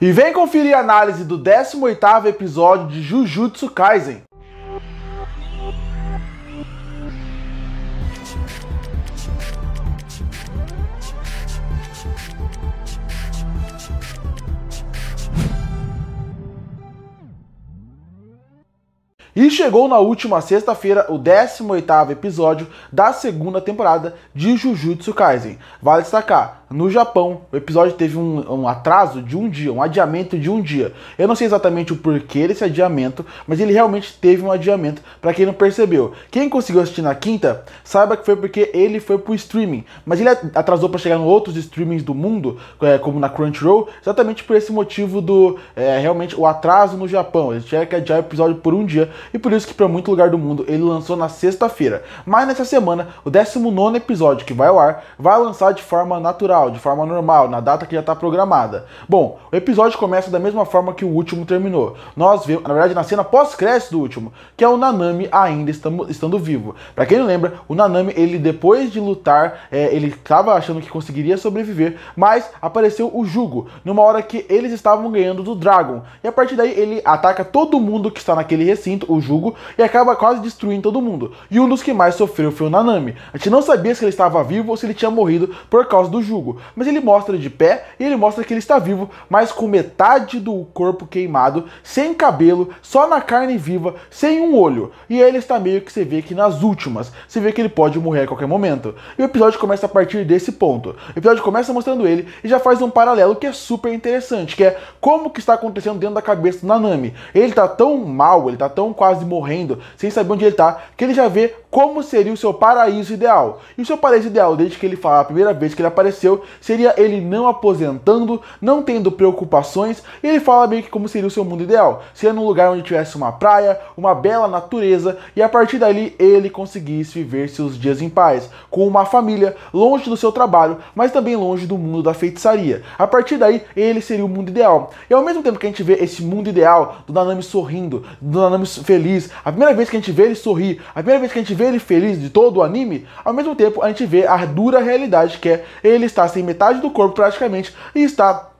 E vem conferir a análise do 18º episódio de Jujutsu Kaisen. E chegou na última sexta-feira o 18º episódio da segunda temporada de Jujutsu Kaisen. Vale destacar, no Japão. O episódio teve um, um, atraso de um dia, um adiamento de um dia. Eu não sei exatamente o porquê desse adiamento, mas ele realmente teve um adiamento para quem não percebeu. Quem conseguiu assistir na quinta, saiba que foi porque ele foi pro streaming, mas ele atrasou para chegar em outros streamings do mundo, é, como na Crunchyroll, exatamente por esse motivo do é, realmente o atraso no Japão. Ele tinha que adiar o episódio por um dia e por isso que para muito lugar do mundo ele lançou na sexta-feira. Mas nessa semana, o 19 episódio que vai ao ar vai lançar de forma natural natural, de forma normal, na data que já está programada. Bom, o episódio começa da mesma forma que o último terminou. Nós vemos, na verdade, na cena pós-crédito do último, que é o Nanami ainda estando, estando vivo. Para quem não lembra, o Nanami, ele depois de lutar, é, ele estava achando que conseguiria sobreviver, mas apareceu o Jugo, numa hora que eles estavam ganhando do Dragon. E a partir daí ele ataca todo mundo que está naquele recinto, o Jugo, e acaba quase destruindo todo mundo. E um dos que mais sofreu foi o Nanami. A gente não sabia se ele estava vivo ou se ele tinha morrido por causa do Jugo. Mas ele mostra de pé e ele mostra que ele está vivo, mas com metade do corpo queimado, sem cabelo, só na carne viva, sem um olho. E ele está meio que você vê que nas últimas, você vê que ele pode morrer a qualquer momento. E o episódio começa a partir desse ponto. O episódio começa mostrando ele e já faz um paralelo que é super interessante, que é como que está acontecendo dentro da cabeça do Nanami. Ele está tão mal, ele está tão quase morrendo, sem saber onde ele está, que ele já vê como seria o seu paraíso ideal. E o seu paraíso ideal, desde que ele fala a primeira vez que ele apareceu, seria ele não aposentando, não tendo preocupações, e ele fala meio que como seria o seu mundo ideal. Seria num lugar onde tivesse uma praia, uma bela natureza, e a partir dali ele conseguisse viver seus dias em paz, com uma família, longe do seu trabalho, mas também longe do mundo da feitiçaria. A partir daí, ele seria o mundo ideal. E ao mesmo tempo que a gente vê esse mundo ideal do Nanami sorrindo, do Nanami feliz, a primeira vez que a gente vê ele sorrir, a primeira vez que a gente vê ele feliz de todo o anime, ao mesmo tempo a gente vê a dura realidade que é ele está sem metade do corpo praticamente e está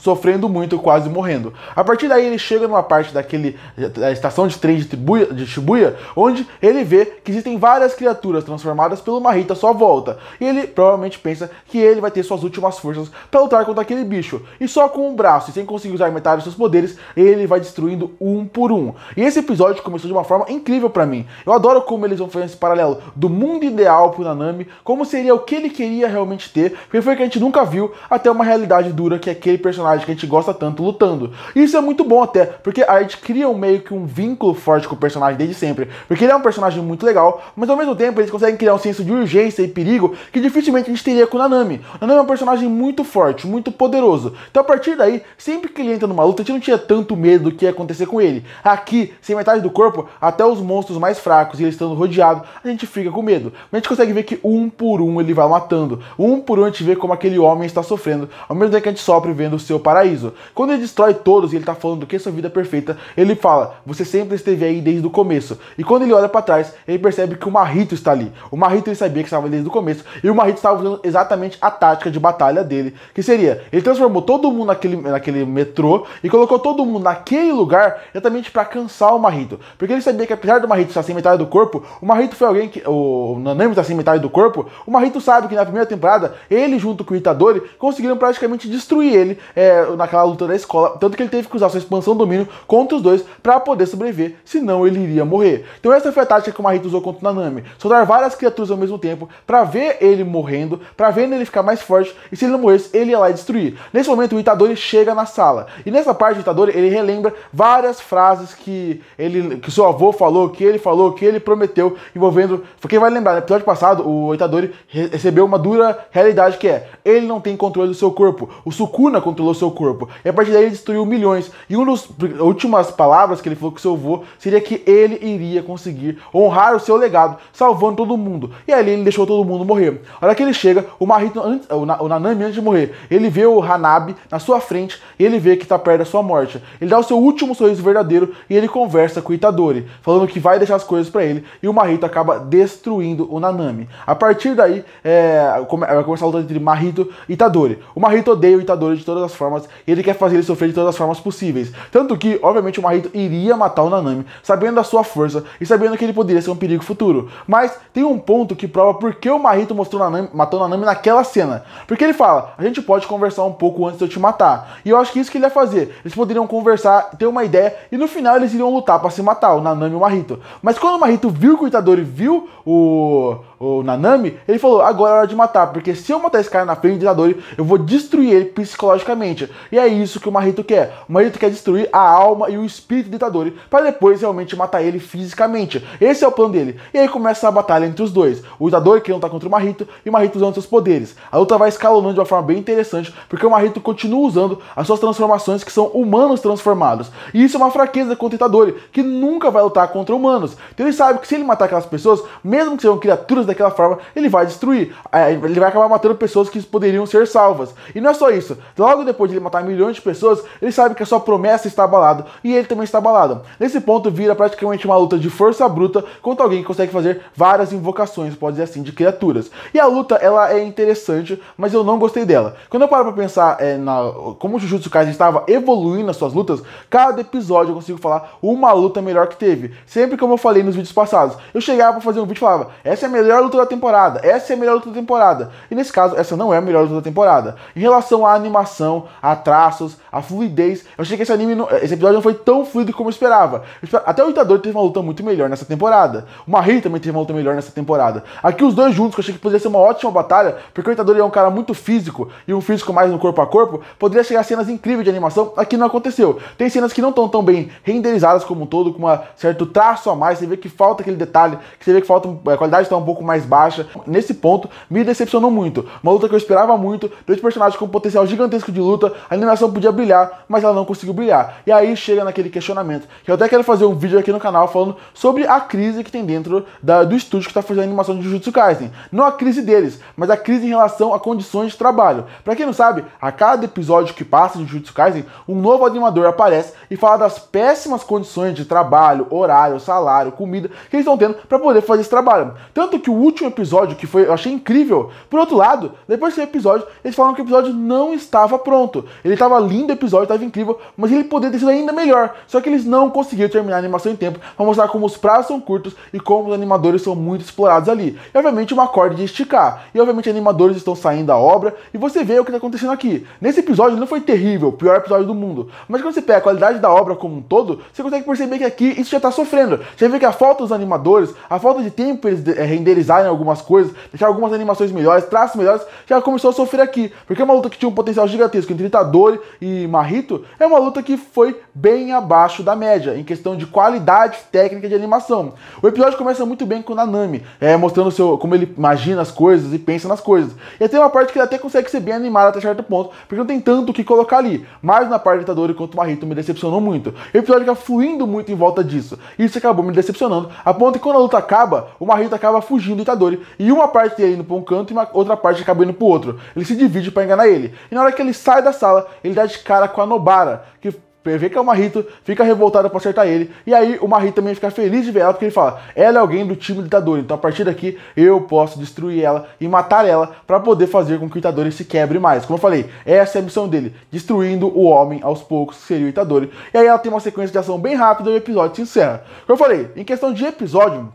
sofrendo muito, quase morrendo. A partir daí ele chega numa parte daquele da estação de trem de, Tribuia, de Shibuya, onde ele vê que existem várias criaturas transformadas pelo Marita à sua volta. E ele provavelmente pensa que ele vai ter suas últimas forças para lutar contra aquele bicho. E só com um braço e sem conseguir usar metade dos seus poderes, ele vai destruindo um por um. E esse episódio começou de uma forma incrível para mim. Eu adoro como eles vão fazer esse paralelo do mundo ideal pro Nanami, como seria o que ele queria realmente ter, porque foi que a gente nunca viu até uma realidade dura que aquele personagem personagem que a gente gosta tanto lutando. isso é muito bom até, porque a gente cria um, meio que um vínculo forte com o personagem desde sempre. Porque ele é um personagem muito legal, mas ao mesmo tempo eles conseguem criar um senso de urgência e perigo que dificilmente a gente teria com o Nanami. O Nanami é um personagem muito forte, muito poderoso. Então a partir daí, sempre que ele entra numa luta, a gente não tinha tanto medo do que ia acontecer com ele. Aqui, sem metade do corpo, até os monstros mais fracos e ele estando rodeado, a gente fica com medo. Mas a gente consegue ver que um por um ele vai matando. Um por um a gente vê como aquele homem está sofrendo, ao mesmo tempo que a gente sofre vendo o seu seu paraíso. Quando ele destrói todos e ele está falando que é sua vida é perfeita, ele fala: Você sempre esteve aí desde o começo. E quando ele olha para trás, ele percebe que o Marrito está ali. O Marrito ele sabia que estava desde o começo, e o Marrito estava usando exatamente a tática de batalha dele, que seria: ele transformou todo mundo naquele, naquele metrô e colocou todo mundo naquele lugar exatamente para cansar o Marrito. Porque ele sabia que apesar do Marrito estar sem metade do corpo, o Marrito foi alguém que. O Nanami está sem metade do corpo, o Marrito sabe que na primeira temporada, ele junto com o Itadori conseguiram praticamente destruir ele. É, é, naquela luta da escola. Tanto que ele teve que usar sua expansão domínio contra os dois para poder sobreviver, senão ele iria morrer. Então essa foi a tática que o Marito usou contra o Nanami. Soltar várias criaturas ao mesmo tempo para ver ele morrendo, para ver ele ficar mais forte, e se ele não morresse, ele ia lá e destruir. Nesse momento o Itadori chega na sala. E nessa parte o Itadori, ele relembra várias frases que ele que seu avô falou, que ele falou, que ele prometeu envolvendo, quem vai lembrar, no episódio passado o Itadori recebeu uma dura realidade que é: ele não tem controle do seu corpo. O Sukuna controlou seu corpo. E a partir daí ele destruiu milhões. E uma das últimas palavras que ele falou com seu avô seria que ele iria conseguir honrar o seu legado, salvando todo mundo. E ali ele deixou todo mundo morrer. A hora que ele chega, o, Mahito, o Nanami, antes de morrer, ele vê o Hanabi na sua frente e ele vê que está perto da sua morte. Ele dá o seu último sorriso verdadeiro e ele conversa com o Itadori, falando que vai deixar as coisas para ele. E o Mahito acaba destruindo o Nanami. A partir daí, é, vai começar a luta entre Mahito e Itadori. O Mahito odeia o Itadori de todas as formas formas, e ele quer fazer ele sofrer de todas as formas possíveis. Tanto que, obviamente, o Marito iria matar o Nanami, sabendo da sua força e sabendo que ele poderia ser um perigo futuro. Mas tem um ponto que prova por que o Marito mostrou Nanami, matou o Nanami naquela cena. Porque ele fala: a gente pode conversar um pouco antes de eu te matar. E eu acho que isso que ele ia fazer. Eles poderiam conversar, ter uma ideia, e no final eles iriam lutar para se matar, o Nanami e o Marito. Mas quando o Marito viu o e viu o, o Nanami, ele falou: agora é hora de matar, porque se eu matar esse cara na frente do Itadori, eu vou destruir ele psicologicamente gente. E é isso que o Marito quer. O Marito quer destruir a alma e o espírito do Itadori para depois realmente matar ele fisicamente. Esse é o plano dele. E aí começa a batalha entre os dois. O Itadori querendo lutar contra o Marito e o Marito usando seus poderes. A luta vai escalonando de uma forma bem interessante porque o Marito continua usando as suas transformações que são humanos transformados. E isso é uma fraqueza contra o Itadori, que nunca vai lutar contra humanos. Então ele sabe que se ele matar aquelas pessoas, mesmo que sejam criaturas daquela forma, ele vai destruir. É, ele vai acabar matando pessoas que poderiam ser salvas. E não é só isso. Logo depois de matar milhões de pessoas, ele sabe que a sua promessa está abalada e ele também está abalado. Nesse ponto vira praticamente uma luta de força bruta contra alguém que consegue fazer várias invocações, pode dizer assim, de criaturas. E a luta ela é interessante, mas eu não gostei dela. Quando eu paro para pensar é, na como o Jujutsu Kaisen estava evoluindo as suas lutas, cada episódio eu consigo falar uma luta melhor que teve. Sempre como eu falei nos vídeos passados, eu chegava para fazer um vídeo e falava: "Essa é a melhor luta da temporada, essa é a melhor luta da temporada". E nesse caso, essa não é a melhor luta da temporada. Em relação à animação, há a traços, há fluidez. Eu achei que esse anime, não, esse episódio não foi tão fluido como eu esperava. Até o Itadori teve uma luta muito melhor nessa temporada. O Mahiri também teve uma luta melhor nessa temporada. Aqui os dois juntos, que eu achei que poderia ser uma ótima batalha, porque o Itadori é um cara muito físico e um físico mais no corpo a corpo, poderia chegar a cenas incríveis de animação. Aqui não aconteceu. Tem cenas que não estão tão bem renderizadas como um todo, com um certo traço a mais. Você vê que falta aquele detalhe, que você vê que falta a qualidade está um pouco mais baixa. Nesse ponto, me decepcionou muito. Uma luta que eu esperava muito, dois personagens com um potencial gigantesco de luta absoluta, a animação podia brilhar, mas ela não conseguiu brilhar. E aí chega naquele questionamento, que eu até quero fazer um vídeo aqui no canal falando sobre a crise que tem dentro da, do estúdio que está fazendo a animação de Jujutsu Kaisen. Não a crise deles, mas a crise em relação a condições de trabalho. Para quem não sabe, a cada episódio que passa de Jujutsu Kaisen, um novo animador aparece e fala das péssimas condições de trabalho, horário, salário, comida que eles estão tendo para poder fazer esse trabalho. Tanto que o último episódio, que foi, eu achei incrível, por outro lado, depois desse episódio, eles falam que o episódio não estava pronto. Ele estava lindo o episódio, estava incrível, mas ele poderia ter sido ainda melhor. Só que eles não conseguiram terminar a animação em tempo para mostrar como os prazos são curtos e como os animadores são muito explorados ali. E obviamente uma corda de esticar. E obviamente animadores estão saindo da obra e você vê o que está acontecendo aqui. Nesse episódio não foi terrível, o pior episódio do mundo. Mas quando você pega a qualidade da obra como um todo, você consegue perceber que aqui isso já está sofrendo. Você vê que a falta dos animadores, a falta de tempo eles eh, renderizarem algumas coisas, deixar algumas animações melhores, traços melhores, já começou a sofrer aqui. Porque é uma luta que tinha um potencial gigantesco entre Itadori e Marrito é uma luta que foi bem abaixo da média, em questão de qualidade técnica de animação. O episódio começa muito bem com o Nanami, é, mostrando seu, como ele imagina as coisas e pensa nas coisas. E tem uma parte que ele até consegue ser bem animado até certo ponto, porque não tem tanto o que colocar ali. Mas na parte de Itadori contra o Marrito me decepcionou muito. O episódio fica fluindo muito em volta disso. E isso acabou me decepcionando, a ponto que quando a luta acaba, o Marrito acaba fugindo do Itadori. E uma parte dele indo para um canto e uma outra parte acaba indo pro outro. Ele se divide para enganar ele. E na hora que ele sai sai da sala, ele dá de cara com a Nobara, que vê que é o Marrito, fica revoltado pra acertar ele, e aí o Marito também fica feliz de ver ela, porque ele fala, ela é alguém do time do Itadori, então a partir daqui eu posso destruir ela e matar ela para poder fazer com que o Itadori se quebre mais. Como eu falei, essa é a missão dele, destruindo o homem aos poucos, que seria o Itadori. E aí ela tem uma sequência de ação bem rápida e o episódio se encerra. Como eu falei, em questão de episódio,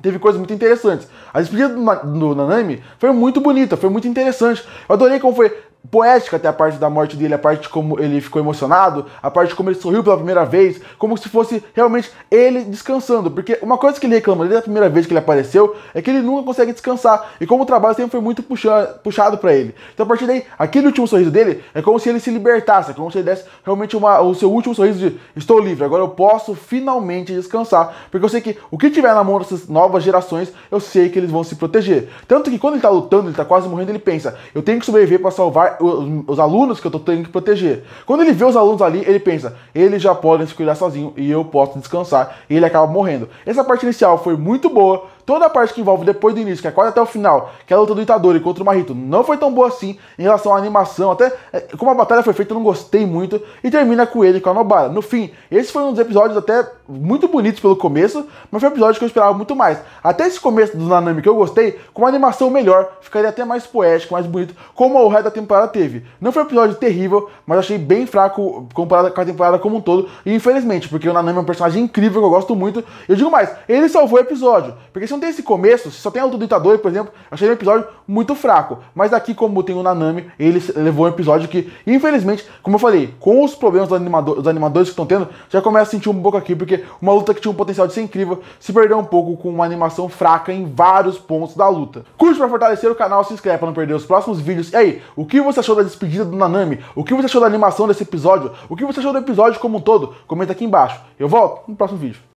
teve coisas muito interessantes. A despedida do, do, Nanami foi muito bonita, foi muito interessante. Eu adorei como foi poética até a parte da morte dele, a parte como ele ficou emocionado, a parte como ele sorriu pela primeira vez, como se fosse realmente ele descansando. Porque uma coisa que ele reclama desde a primeira vez que ele apareceu é que ele nunca consegue descansar. E como o trabalho sempre foi muito puxado, puxado para ele. Então a partir daí, aquele último sorriso dele é como se ele se libertasse, é como se ele desse realmente uma, o seu último sorriso de estou livre, agora eu posso finalmente descansar. Porque eu sei que o que tiver na mão dessas novas gerações, eu sei que eles vão se proteger. Tanto que quando ele tá lutando, ele tá quase morrendo, ele pensa, eu tenho que sobreviver para salvar os, os alunos que eu tô tendo que proteger. Quando ele vê os alunos ali, ele pensa, eles já podem se cuidar sozinho e eu posso descansar. E ele acaba morrendo. Essa parte inicial foi muito boa, toda a parte que envolve depois do início, que é quase até o final, que é a luta do Itadori contra o Marito, não foi tão boa assim em relação à animação, até é, como a batalha foi feita, eu não gostei muito, e termina com ele, com a Nobara. No fim, esse foi um dos episódios até muito bonitos pelo começo, mas foi um episódio que eu esperava muito mais. Até esse começo do Nanami que eu gostei, com uma animação melhor, ficaria até mais poético, mais bonito, como o resto da temporada teve. Não foi um episódio terrível, mas achei bem fraco comparado com a temporada como um todo, e infelizmente, porque o Nanami é um personagem incrível que eu gosto muito, eu digo mais, ele salvou o episódio, porque se não tem esse começo, se só tem a luta do Itadori, por exemplo, achei um episódio muito fraco. Mas aqui, como tem o Nanami, ele levou um episódio que, infelizmente, como eu falei, com os problemas dos, animador, dos animadores que estão tendo, já começa a sentir um pouco aqui, porque uma luta que tinha um potencial de ser incrível se perdeu um pouco com uma animação fraca em vários pontos da luta. Curte para fortalecer o canal, se inscreve para não perder os próximos vídeos. E aí, o que você achou da despedida do Nanami? O que você achou da animação desse episódio? O que você achou do episódio como um todo? Comenta aqui embaixo. Eu volto no próximo vídeo.